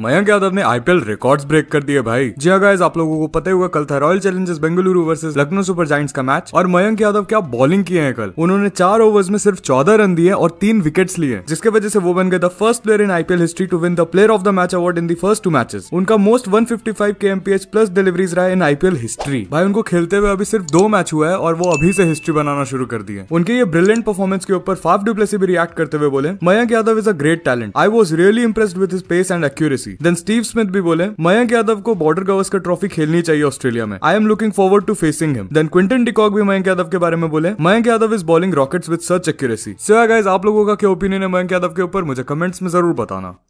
मयंक यादव ने IPL records break कर दिए भाई जी गाइस आप लोगों को पता हुआ कल था royal challengers Bengaluru versus Lucknow super giants का मैच और मयंक यादव क्या बॉलिंग किए हैं कल उन्होंने चार ओवर्स में सिर्फ चौदह रन दिए और तीन विकेट्स लिए जिसके वजह से वो बन गए the first player in IPL history to win the player of the match award in the first two matches उनका most one fifty five K MPH plus deliveries रहा इन आईपीएल हिस्ट्री भाई उनको खेलते हुए अभी सिर्फ दो मैच हुआ है और वो अभी से हिस्ट्री बनाना शुरू कर दिए उनके ये ब्रिलियंट परफॉर्मेंस के ऊपर फाफ डुप्लेसी भी रिएक्ट करते हुए बोले Mayank Yadav is a great talent I was really impressed with space pace and accuracy see then Steve Smith भी बोले मयंक यादव को बॉर्डर गवर्स का ट्रॉफी खेलनी चाहिए ऑस्ट्रेलिया में I am looking forward to facing him then Quinton de Kock भी मयंक यादव के बारे में बोले Mayank Yadav is bowling rockets with such accuracy so guys आप लोगों का क्या ओपिनियन है मयंक यादव के ऊपर मुझे कमेंट्स में जरूर बताना